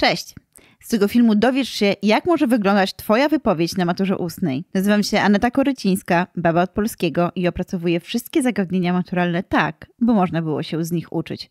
Cześć! Z tego filmu dowiesz się, jak może wyglądać Twoja wypowiedź na maturze ustnej. Nazywam się Aneta Korycińska, baba od polskiego i opracowuję wszystkie zagadnienia maturalne tak, by można było się z nich uczyć.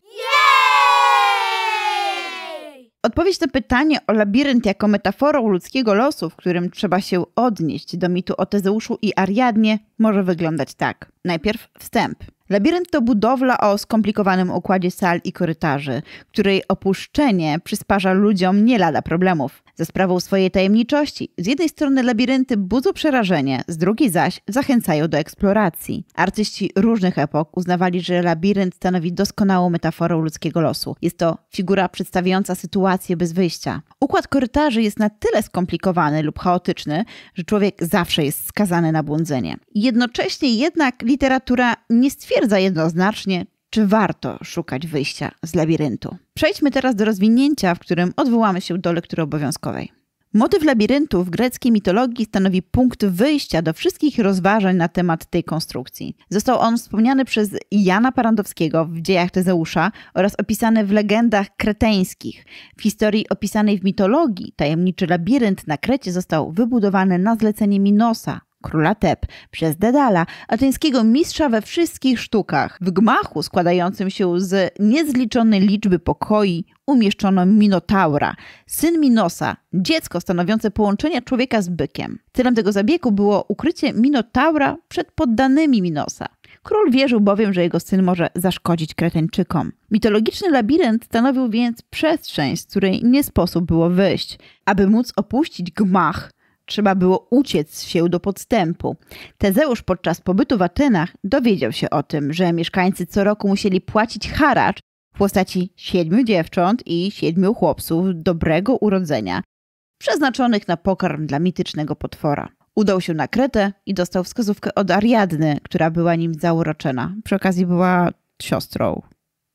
Yay! Odpowiedź na pytanie o labirynt jako metaforą ludzkiego losu, w którym trzeba się odnieść do mitu o Tezeuszu i Ariadnie, może wyglądać tak. Najpierw wstęp. Labirynt to budowla o skomplikowanym układzie sal i korytarzy, której opuszczenie przysparza ludziom nie lada problemów. Za sprawą swojej tajemniczości, z jednej strony labirynty budzą przerażenie, z drugiej zaś zachęcają do eksploracji. Artyści różnych epok uznawali, że labirynt stanowi doskonałą metaforę ludzkiego losu. Jest to figura przedstawiająca sytuację bez wyjścia. Układ korytarzy jest na tyle skomplikowany lub chaotyczny, że człowiek zawsze jest skazany na błądzenie. Jednocześnie jednak literatura nie stwierdza, stwierdza jednoznacznie, czy warto szukać wyjścia z labiryntu. Przejdźmy teraz do rozwinięcia, w którym odwołamy się do lektury obowiązkowej. Motyw labiryntu w greckiej mitologii stanowi punkt wyjścia do wszystkich rozważań na temat tej konstrukcji. Został on wspomniany przez Jana Parandowskiego w dziejach Tezeusza oraz opisany w legendach kreteńskich. W historii opisanej w mitologii tajemniczy labirynt na Krecie został wybudowany na zlecenie Minosa, króla Teb, przez Dedala, ateńskiego mistrza we wszystkich sztukach. W gmachu składającym się z niezliczonej liczby pokoi umieszczono Minotaura, syn Minosa, dziecko stanowiące połączenie człowieka z bykiem. Celem tego zabiegu było ukrycie Minotaura przed poddanymi Minosa. Król wierzył bowiem, że jego syn może zaszkodzić Kreteńczykom. Mitologiczny labirynt stanowił więc przestrzeń, z której nie sposób było wyjść. Aby móc opuścić gmach, Trzeba było uciec się do podstępu. Tezeusz podczas pobytu w Atenach dowiedział się o tym, że mieszkańcy co roku musieli płacić haracz w postaci siedmiu dziewcząt i siedmiu chłopców dobrego urodzenia, przeznaczonych na pokarm dla mitycznego potwora. Udał się na Kretę i dostał wskazówkę od Ariadny, która była nim zauroczona. Przy okazji była siostrą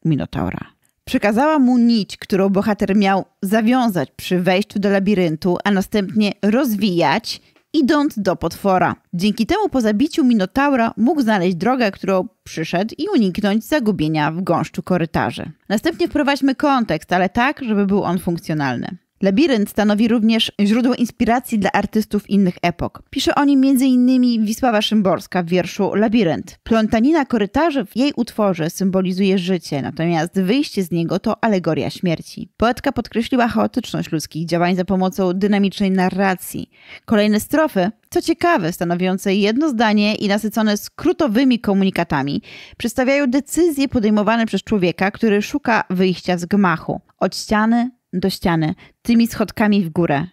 Minotaura. Przekazała mu nić, którą bohater miał zawiązać przy wejściu do labiryntu, a następnie rozwijać, idąc do potwora. Dzięki temu po zabiciu Minotaura mógł znaleźć drogę, którą przyszedł i uniknąć zagubienia w gąszczu korytarzy. Następnie wprowadźmy kontekst, ale tak, żeby był on funkcjonalny. Labirynt stanowi również źródło inspiracji dla artystów innych epok. Pisze o nim m.in. Wisława Szymborska w wierszu Labirynt. Plątanina korytarzy w jej utworze symbolizuje życie, natomiast wyjście z niego to alegoria śmierci. Poetka podkreśliła chaotyczność ludzkich działań za pomocą dynamicznej narracji. Kolejne strofy co ciekawe, stanowiące jedno zdanie i nasycone skrótowymi komunikatami, przedstawiają decyzje podejmowane przez człowieka, który szuka wyjścia z gmachu. Od ściany do ściany, tymi schodkami w górę,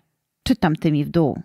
czy tam tymi w dół.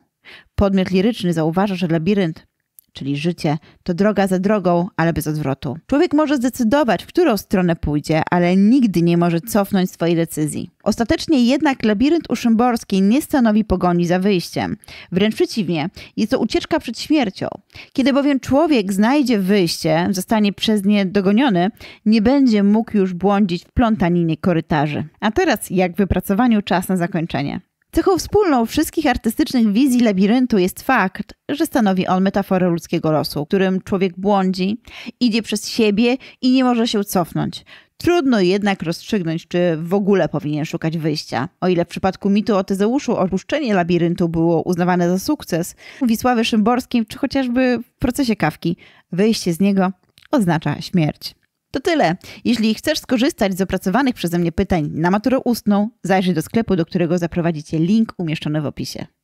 Podmiot liryczny zauważa, że labirynt czyli życie, to droga za drogą, ale bez odwrotu. Człowiek może zdecydować, w którą stronę pójdzie, ale nigdy nie może cofnąć swojej decyzji. Ostatecznie jednak labirynt uszymborski nie stanowi pogoni za wyjściem. Wręcz przeciwnie, jest to ucieczka przed śmiercią. Kiedy bowiem człowiek znajdzie wyjście, zostanie przez nie dogoniony, nie będzie mógł już błądzić w plątaninie korytarzy. A teraz, jak w wypracowaniu, czas na zakończenie. Cechą wspólną wszystkich artystycznych wizji labiryntu jest fakt, że stanowi on metaforę ludzkiego losu, którym człowiek błądzi, idzie przez siebie i nie może się cofnąć. Trudno jednak rozstrzygnąć, czy w ogóle powinien szukać wyjścia. O ile w przypadku mitu o Tezeuszu opuszczenie labiryntu było uznawane za sukces, u Wisławy Szymborskiej czy chociażby w procesie kawki, wyjście z niego oznacza śmierć. To tyle. Jeśli chcesz skorzystać z opracowanych przeze mnie pytań na maturę ustną, zajrzyj do sklepu, do którego zaprowadzicie link umieszczony w opisie.